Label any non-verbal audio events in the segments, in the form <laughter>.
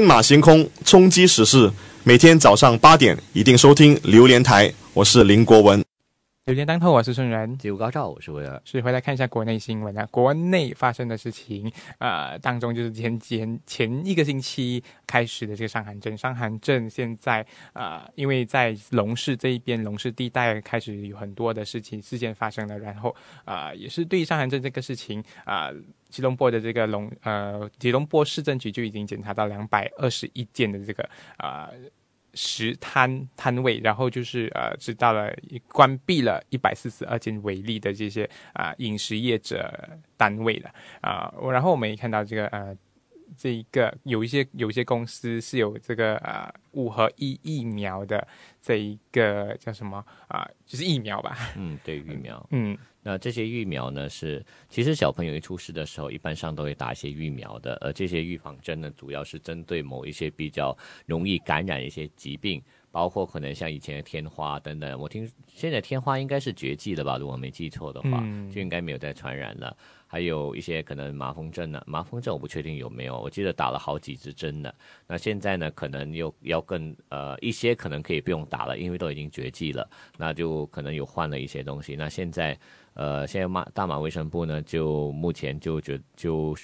天马行空，冲击时事，每天早上八点一定收听榴莲台，我是林国文。榴莲当头，我是春元。九高照，我是伟。是回来看一下国内新闻啊，国内发生的事情啊，当中就是前前前一个星期开始的这个伤寒症，伤寒症现在啊，因为在龙市这一边，龙市地带开始有很多的事情事件发生了，然后啊，也是对于伤寒症这个事情啊。吉隆坡的这个龙，呃，吉隆坡市政局就已经检查到两百二十一件的这个啊食摊摊位，然后就是呃知道了关闭了一百四十二件违例的这些啊饮食业者单位了啊，然后我们也看到这个呃。这一个有一些有一些公司是有这个呃五合一疫苗的，这一个叫什么啊？就是疫苗吧。嗯，对，疫苗。<laughs> 嗯，那这些疫苗呢是，其实小朋友一出世的时候，一般上都会打一些疫苗的。而这些预防针呢，主要是针对某一些比较容易感染一些疾病，包括可能像以前的天花等等。我听现在天花应该是绝迹的吧？如果没记错的话，就应该没有再传染了。还有一些可能麻风症呢，麻风症我不确定有没有，我记得打了好几支针的。那现在呢，可能又要更呃一些，可能可以不用打了，因为都已经绝迹了。那就可能有换了一些东西。那现在，呃，现在马大马卫生部呢，就目前就觉就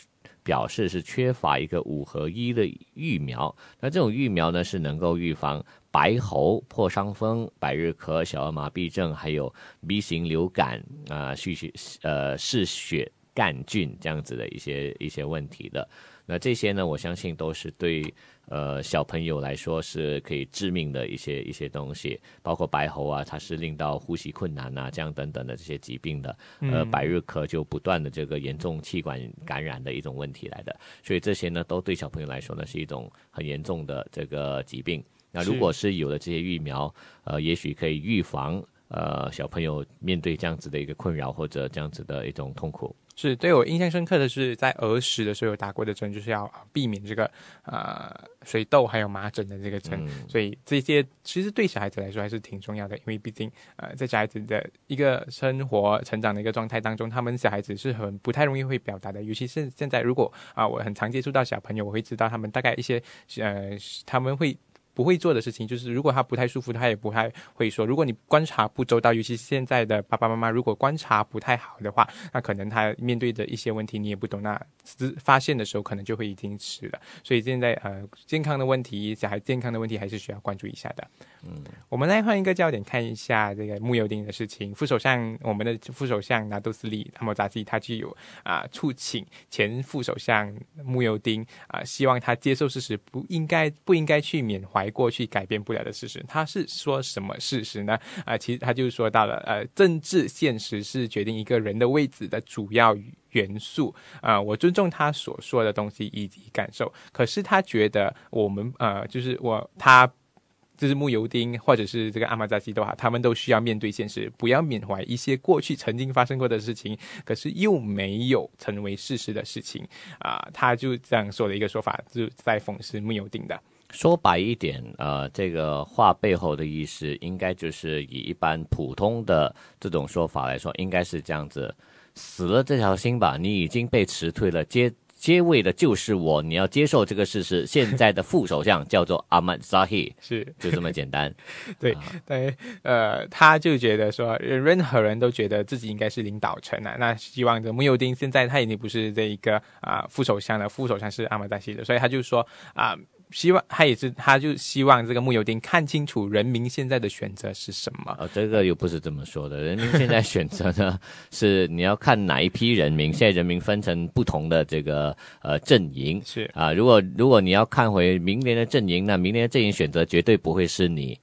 表示是缺乏一个五合一的疫苗。那这种疫苗呢，是能够预防白喉、破伤风、百日咳、小儿麻痹症，还有 B 型流感啊、蓄血呃嗜血。杆菌这样子的一些一些问题的，那这些呢，我相信都是对呃小朋友来说是可以致命的一些一些东西，包括白喉啊，它是令到呼吸困难啊这样等等的这些疾病的，呃，百日咳就不断的这个严重气管感染的一种问题来的，所以这些呢都对小朋友来说呢是一种很严重的这个疾病。那如果是有了这些疫苗，呃，也许可以预防呃小朋友面对这样子的一个困扰或者这样子的一种痛苦。是对我印象深刻的是，在儿时的时候有打过的针，就是要避免这个呃水痘还有麻疹的这个针。所以这些其实对小孩子来说还是挺重要的，因为毕竟呃在小孩子的一个生活成长的一个状态当中，他们小孩子是很不太容易会表达的，尤其是现在如果啊我很常接触到小朋友，我会知道他们大概一些呃他们会。不会做的事情就是，如果他不太舒服，他也不太会说。如果你观察不周到，尤其现在的爸爸妈妈，如果观察不太好的话，那可能他面对的一些问题你也不懂。那发现的时候可能就会已经迟了。所以现在呃，健康的问题，小孩健康的问题还是需要关注一下的。嗯，我们来换一个焦点看一下这个木有丁的事情。副首相我们的副首相拿杜斯利阿末扎西，他具有啊，促请前副首相木有丁啊，希望他接受事实，不应该不应该去缅怀。过去改变不了的事实，他是说什么事实呢？啊，其实他就是说到了，呃，政治现实是决定一个人的位置的主要元素啊。我尊重他所说的东西以及感受，可是他觉得我们呃，就是我他就是木油丁或者是这个阿玛扎西的话，他们都需要面对现实，不要缅怀一些过去曾经发生过的事情，可是又没有成为事实的事情啊。他就这样说的一个说法，就在讽刺木有丁的。说白一点，呃，这个话背后的意思，应该就是以一般普通的这种说法来说，应该是这样子，死了这条心吧，你已经被辞退了，接接位的就是我，你要接受这个事实。现在的副首相叫做阿曼扎希，是，就这么简单。对，但呃，他就觉得说，任何人都觉得自己应该是领导层啊，那希望这穆尤丁现在他已经不是这一个啊副首相了，副首相是阿曼扎希的，所以他就说啊。希望他也是，他就希望这个木尤丁看清楚人民现在的选择是什么。哦，这个又不是这么说的，人民现在选择呢 <laughs> 是你要看哪一批人民。现在人民分成不同的这个呃阵营，是啊。如果如果你要看回明年的阵营，那明年的阵营选择绝对不会是你。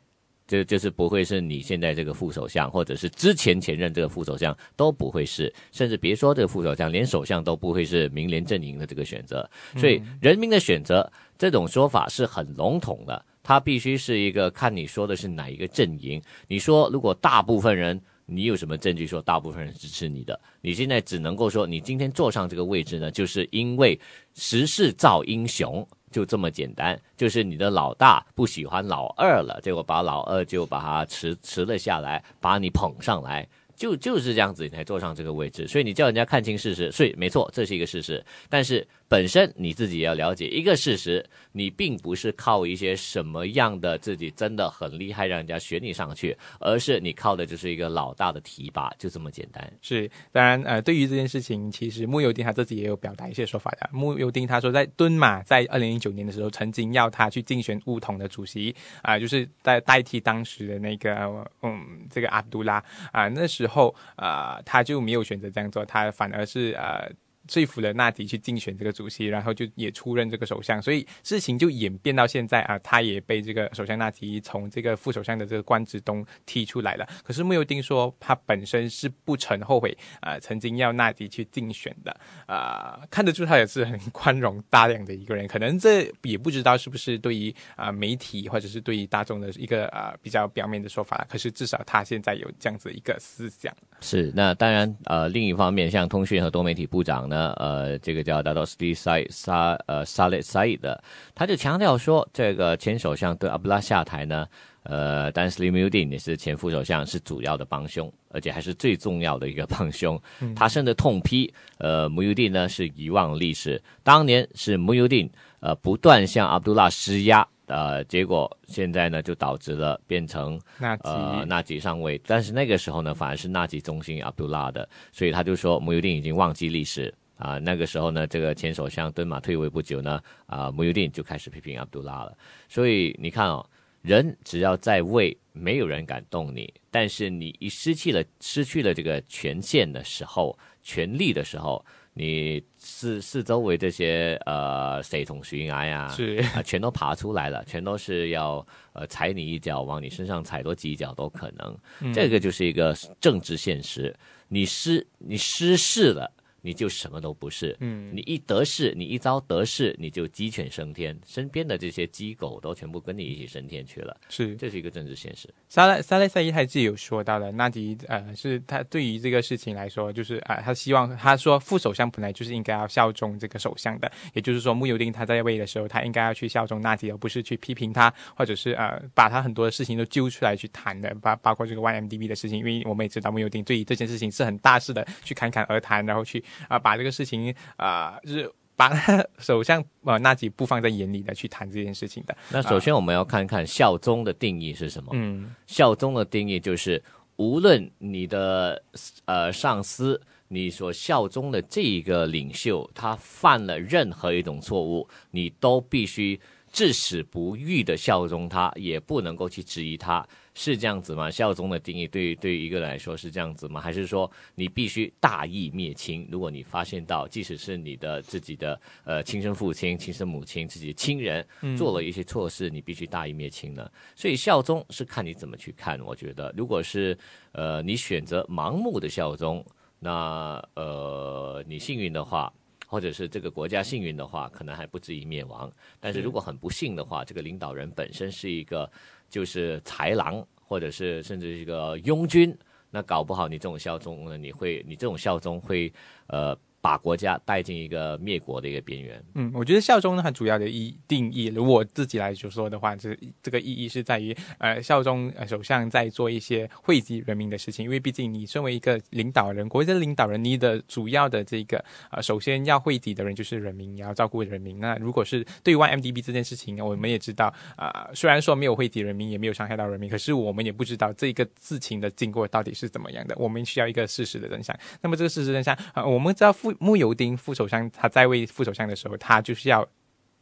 这就是不会是你现在这个副首相，或者是之前前任这个副首相都不会是，甚至别说这个副首相，连首相都不会是明廉阵营的这个选择。所以，人民的选择这种说法是很笼统的，他必须是一个看你说的是哪一个阵营。你说如果大部分人，你有什么证据说大部分人支持你的？你现在只能够说你今天坐上这个位置呢，就是因为时势造英雄。就这么简单，就是你的老大不喜欢老二了，结果把老二就把他辞辞了下来，把你捧上来，就就是这样子你才坐上这个位置。所以你叫人家看清事实，所以没错，这是一个事实。但是。本身你自己要了解一个事实，你并不是靠一些什么样的自己真的很厉害，让人家选你上去，而是你靠的就是一个老大的提拔，就这么简单。是，当然呃，对于这件事情，其实穆尤丁他自己也有表达一些说法的。穆尤丁他说，在敦马在二零零九年的时候，曾经要他去竞选巫统的主席啊，就是代代替当时的那个嗯这个阿杜拉啊，那时候啊他就没有选择这样做，他反而是呃。说服了纳迪去竞选这个主席，然后就也出任这个首相，所以事情就演变到现在啊，他也被这个首相纳迪从这个副首相的这个官职中踢出来了。可是穆尤丁说，他本身是不曾后悔啊，曾经要纳迪去竞选的啊，看得出他也是很宽容大量的一个人。可能这也不知道是不是对于啊媒体或者是对于大众的一个啊比较表面的说法了。可是至少他现在有这样子一个思想。是那当然呃，另一方面像通讯和多媒体部长呢。呃呃，这个叫达道斯蒂赛沙呃沙利赛的，他就强调说，这个前首相对阿布拉下台呢，呃，丹斯里穆丁也是前副首相，是主要的帮凶，而且还是最重要的一个帮凶。他甚至痛批，呃，穆丁呢是遗忘历史，当年是穆丁呃不断向阿布拉施压，呃，结果现在呢就导致了变成纳吉纳吉上位。但是那个时候呢，反而是纳吉中心阿布拉的，所以他就说穆丁已经忘记历史。啊，那个时候呢，这个前首相敦马退位不久呢，啊，穆尤丁就开始批评阿卜杜拉了。所以你看哦，人只要在位，没有人敢动你；但是你一失去了失去了这个权限的时候、权力的时候，你四四周围这些呃水桶巡埃呀，全都爬出来了，全都是要呃踩你一脚，往你身上踩多几脚都可能。这个就是一个政治现实，你失你失势了。你就什么都不是，嗯，你一得势，你一遭得势，你就鸡犬升天，身边的这些鸡狗都全部跟你一起升天去了，是，这是一个政治现实。萨拉萨拉塞伊他自己有说到的，纳吉呃是他对于这个事情来说，就是啊，他希望他说副首相本来就是应该要效忠这个首相的，也就是说穆尤丁他在位的时候，他应该要去效忠纳吉，而不是去批评他，或者是呃把他很多的事情都揪出来去谈的，包包括这个 YMDB 的事情，因为我们也知道穆尤丁对于这件事情是很大事的去侃侃而谈，然后去。啊，把这个事情啊，就是把首相啊纳吉不放在眼里的去谈这件事情的。那首先我们要看看效忠的定义是什么？嗯，效忠的定义就是，无论你的呃上司，你所效忠的这一个领袖，他犯了任何一种错误，你都必须。至死不渝的效忠他，也不能够去质疑他是这样子吗？效忠的定义，对于对于一个来说是这样子吗？还是说你必须大义灭亲？如果你发现到，即使是你的自己的呃亲生父亲、亲生母亲、自己亲人做了一些错事，你必须大义灭亲呢？所以效忠是看你怎么去看。我觉得，如果是呃你选择盲目的效忠，那呃你幸运的话。或者是这个国家幸运的话，可能还不至于灭亡。但是如果很不幸的话，这个领导人本身是一个就是豺狼，或者是甚至是一个拥军，那搞不好你这种效忠呢，你会你这种效忠会呃。把国家带进一个灭国的一个边缘。嗯，我觉得效忠呢，它主要的一定义，如我自己来就说的话，这这个意义是在于，呃，效忠首相在做一些惠及人民的事情。因为毕竟你身为一个领导人，国家领导人，你的主要的这个呃，首先要惠及的人就是人民，你要照顾人民。那如果是对外 MDB 这件事情，我们也知道啊，虽然说没有惠及人民，也没有伤害到人民，可是我们也不知道这个事情的经过到底是怎么样的。我们需要一个事实的真相。那么这个事实真相啊，我们知道负。木尤丁副首相他在位副首相的时候，他就是要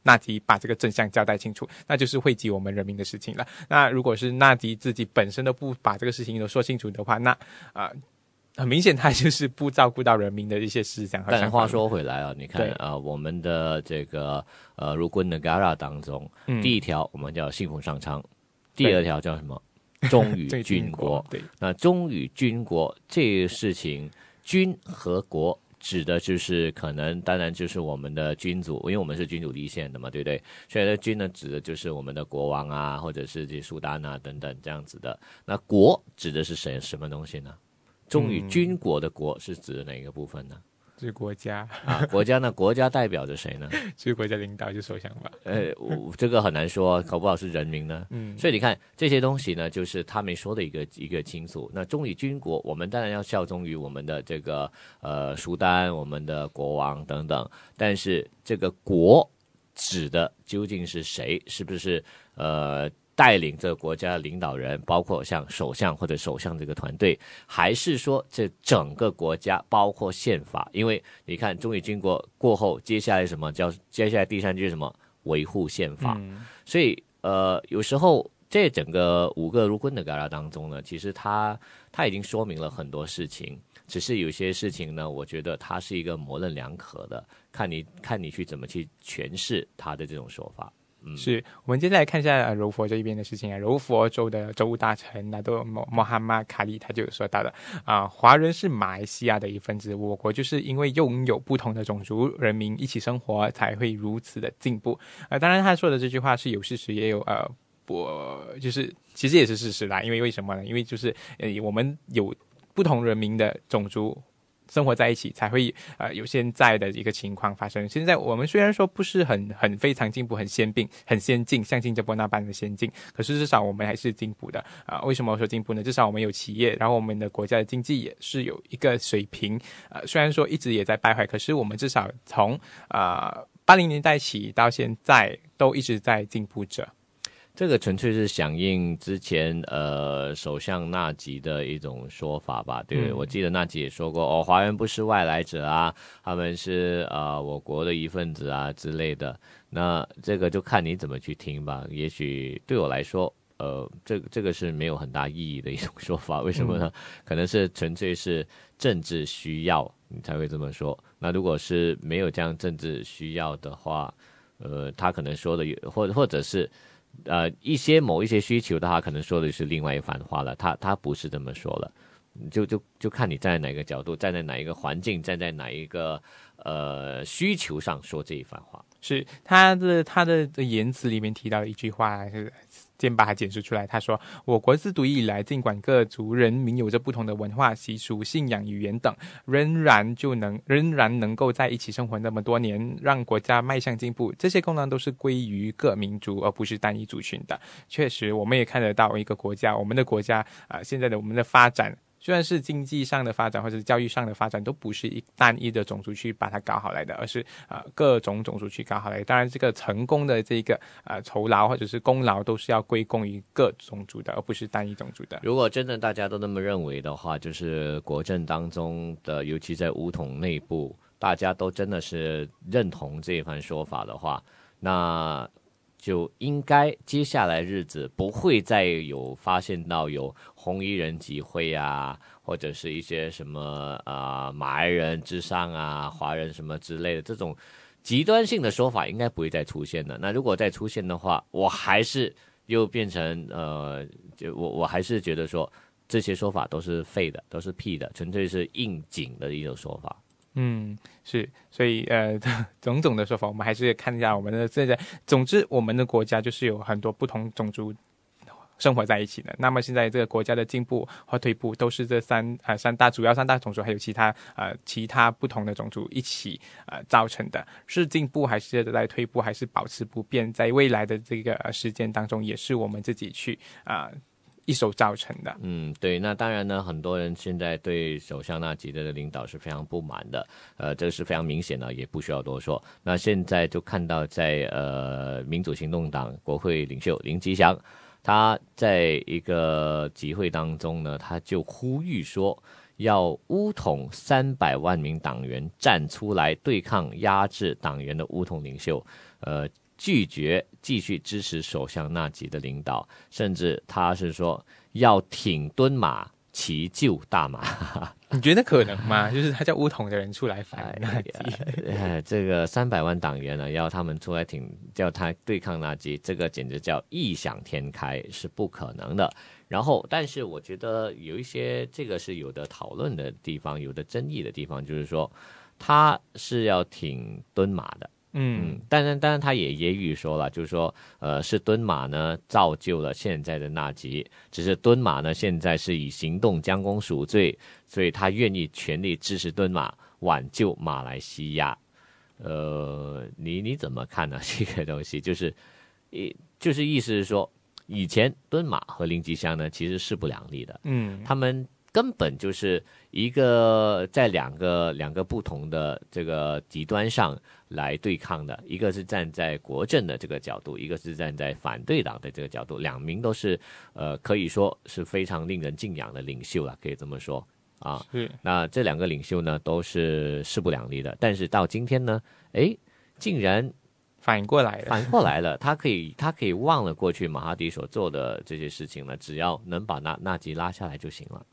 纳吉把这个真相交代清楚，那就是惠及我们人民的事情了。那如果是纳吉自己本身都不把这个事情都说清楚的话，那啊，很明显他就是不照顾到人民的一些思想。但话 <laughs> 说回来了，你看啊，我们的这个呃，如 g a 嘎 a 当中，第一条我们叫幸福上苍，第二条叫什么？忠于军国。对，那忠于军国这个事情，军和国。指的就是可能，当然就是我们的君主，因为我们是君主立宪的嘛，对不对？所以呢，君呢，指的就是我们的国王啊，或者是这苏丹啊等等这样子的。那国指的是什什么东西呢？忠于君国的国是指哪一个部分呢？是国家啊，国家呢？<laughs> 国家代表着谁呢？是国家领导就首想吧。呃，我这个很难说，搞不好是人民呢。嗯，所以你看这些东西呢，就是他们说的一个一个倾诉。那忠于军国，我们当然要效忠于我们的这个呃苏丹，我们的国王等等。但是这个国指的究竟是谁？是不是呃？带领这国家领导人，包括像首相或者首相这个团队，还是说这整个国家包括宪法？因为你看，终于经过过后，接下来什么叫？接下来第三句什么？维护宪法。所以，呃，有时候这整个五个入昆的国家当中呢，其实他他已经说明了很多事情，只是有些事情呢，我觉得他是一个模棱两可的，看你看你去怎么去诠释他的这种说法。是我们接下来看一下柔佛这一边的事情啊，柔佛州的州务大臣那都莫莫哈马卡利他就说到的啊，华人是马来西亚的一份子，我国就是因为拥有不同的种族人民一起生活才会如此的进步啊，当然他说的这句话是有事实也有呃，我就是其实也是事实啦，因为为什么呢？因为就是呃我们有不同人民的种族。生活在一起才会，呃，有现在的一个情况发生。现在我们虽然说不是很、很非常进步、很先进、很先进，像新加坡那般的先进，可是至少我们还是进步的啊。为什么说进步呢？至少我们有企业，然后我们的国家的经济也是有一个水平，呃，虽然说一直也在败坏，可是我们至少从啊八零年代起到现在都一直在进步着。这个纯粹是响应之前呃首相纳吉的一种说法吧，对，我记得纳吉也说过哦，华人不是外来者啊，他们是呃我国的一份子啊之类的。那这个就看你怎么去听吧。也许对我来说，呃，这这个是没有很大意义的一种说法。为什么呢？可能是纯粹是政治需要你才会这么说。那如果是没有这样政治需要的话，呃，他可能说的，或或者是。呃，一些某一些需求的话，可能说的是另外一番话了。他他不是这么说了，就就就看你站在哪个角度，站在哪一个环境，站在哪一个呃需求上说这一番话。是他的他的言辞里面提到一句话是。先把它解释出来。他说：“我国自独立以来，尽管各族人民有着不同的文化习俗、信仰、语言等，仍然就能仍然能够在一起生活那么多年，让国家迈向进步。这些功能都是归于各民族，而不是单一族群的。确实，我们也看得到一个国家，我们的国家啊，现在的我们的发展。”虽然是经济上的发展或者教育上的发展，都不是一单一的种族去把它搞好来的，而是呃各种种族去搞好来的。当然，这个成功的这个呃酬劳或者是功劳都是要归功于各种族的，而不是单一种族的。如果真的大家都那么认为的话，就是国政当中的，尤其在五统内部，大家都真的是认同这一番说法的话，那。就应该接下来日子不会再有发现到有红衣人集会啊，或者是一些什么啊马来人之上啊、华人什么之类的这种极端性的说法，应该不会再出现的。那如果再出现的话，我还是又变成呃，就我我还是觉得说这些说法都是废的，都是屁的，纯粹是应景的一种说法。嗯，是，所以呃，<laughs> 种种的说法，我们还是看一下我们的现在。总之，我们的国家就是有很多不同种族生活在一起的。那么现在这个国家的进步和退步，都是这三啊三大主要三大种族还有其他啊其他不同的种族一起啊造成的。是进步还是在退步，还是保持不变？在未来的这个时间当中，也是我们自己去啊。一手造成的，嗯，对，那当然呢，很多人现在对首相纳吉的领导是非常不满的，呃，这是非常明显的，也不需要多说。那现在就看到在呃民主行动党国会领袖林吉祥，他在一个集会当中呢，他就呼吁说，要乌统三百万名党员站出来对抗压制党员的乌统领袖，呃。拒绝继续支持首相纳吉的领导，甚至他是说要挺敦马骑救大马，<laughs> 你觉得可能吗？<laughs> 就是他叫乌统的人出来反纳吉，这个三百万党员呢，要他们出来挺，叫他对抗纳吉，这个简直叫异想天开，是不可能的。然后，但是我觉得有一些这个是有的讨论的地方，有的争议的地方，就是说他是要挺敦马的。嗯，当然，当然，他也揶揄说了，就是说，呃，是敦马呢造就了现在的纳吉，只是敦马呢现在是以行动将功赎罪，所以他愿意全力支持敦马挽救马来西亚。呃，你你怎么看呢？<laughs> 这个东西就是，一就是意思是说，以前敦马和林吉祥呢其实势不两立的，嗯，他们。根本就是一个在两个两个不同的这个极端上来对抗的，一个是站在国政的这个角度，一个是站在反对党的这个角度。两名都是，呃，可以说是非常令人敬仰的领袖啊，可以这么说啊。那这两个领袖呢，都是势不两立的。但是到今天呢，哎，竟然反过来了，反过来了。<laughs> 他可以他可以忘了过去马哈迪所做的这些事情了，只要能把纳纳吉拉下来就行了。